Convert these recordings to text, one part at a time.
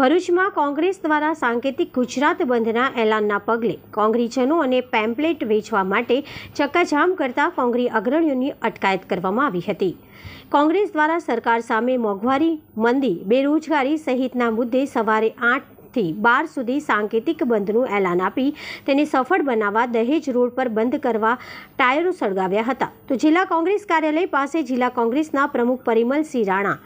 ભરૂચમાં કોંગ્રેસ દ્વારા સાંકેતિક ગુજરાત બંધના એલાનના પગલે કોંગ્રેસજનો અને પેમ્પલેટ વેચવા માટે ચક્કાજામ કરતા કોંગ્રેસ અગ્રણીઓની અટકાયત કરવામાં આવી હતી કોંગ્રેસ દ્વારા સરકાર સામે મોંઘવારી મંદી બેરોજગારી સહિતના મુદ્દે સવારે આઠથી બાર સુધી સાંકેતિક બંધનું એલાન આપી તેને સફળ બનાવવા દહેજ રોડ પર બંધ કરવા ટાયરો સળગાવ્યા હતા તો જિલ્લા કોંગ્રેસ કાર્યાલય પાસે જિલ્લા કોંગ્રેસના પ્રમુખ પરિમલસિંહ રાણા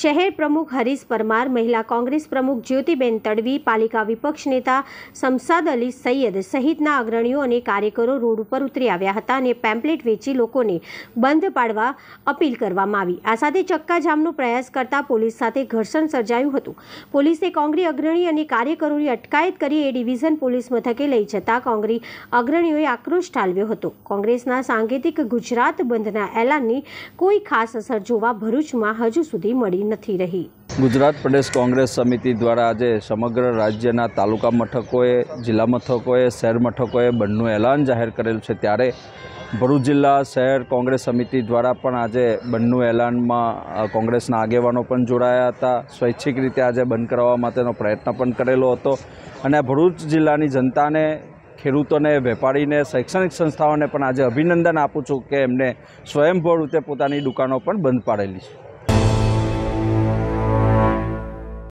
શહેર પ્રમુખ હરીશ પરમાર મહિલા કોંગ્રેસ પ્રમુખ જ્યોતિબેન તડવી પાલિકા વિપક્ષ નેતા શમસાદ અલી સૈયદ સહિતના અગ્રણીઓ અને કાર્યકરો રોડ ઉપર ઉતરી આવ્યા હતા અને પેમ્પલેટ વેચી લોકોને બંધ પાડવા અપીલ કરવામાં આવી આ સાથે ચક્કાજામનો પ્રયાસ કરતા પોલીસ સાથે ઘર્ષણ સર્જાયું હતું પોલીસે કોંગ્રેસ અગ્રણી અને કાર્યકરોની અટકાયત કરી એ ડિવિઝન પોલીસ મથકે લઈ જતા કોંગ્રેસ અગ્રણીઓએ આક્રોશ ઠાલવ્યો હતો કોંગ્રેસના સાંકેતિક ગુજરાત બંધના એલાનની કોઈ ખાસ અસર જોવા ભરૂચમાં હજુ સુધી મળી નથી રહી ગુજરાત પ્રદેશ કોંગ્રેસ સમિતિ દ્વારા આજે સમગ્ર રાજ્યના તાલુકા મથકોએ જિલ્લા મથકોએ શહેર મથકોએ બંધનું એલાન જાહેર કરેલું છે ત્યારે ભરૂચ જિલ્લા શહેર કોંગ્રેસ સમિતિ દ્વારા પણ આજે બંધનું એલાનમાં કોંગ્રેસના આગેવાનો પણ જોડાયા હતા સ્વૈચ્છિક રીતે આજે બંધ કરાવવા માટેનો પ્રયત્ન પણ કરેલો હતો અને ભરૂચ જિલ્લાની જનતાને ખેડૂતોને વેપારીને શૈક્ષણિક સંસ્થાઓને પણ આજે અભિનંદન આપું છું કે એમને સ્વયંભૂ રીતે પોતાની દુકાનો પણ બંધ પાડેલી છે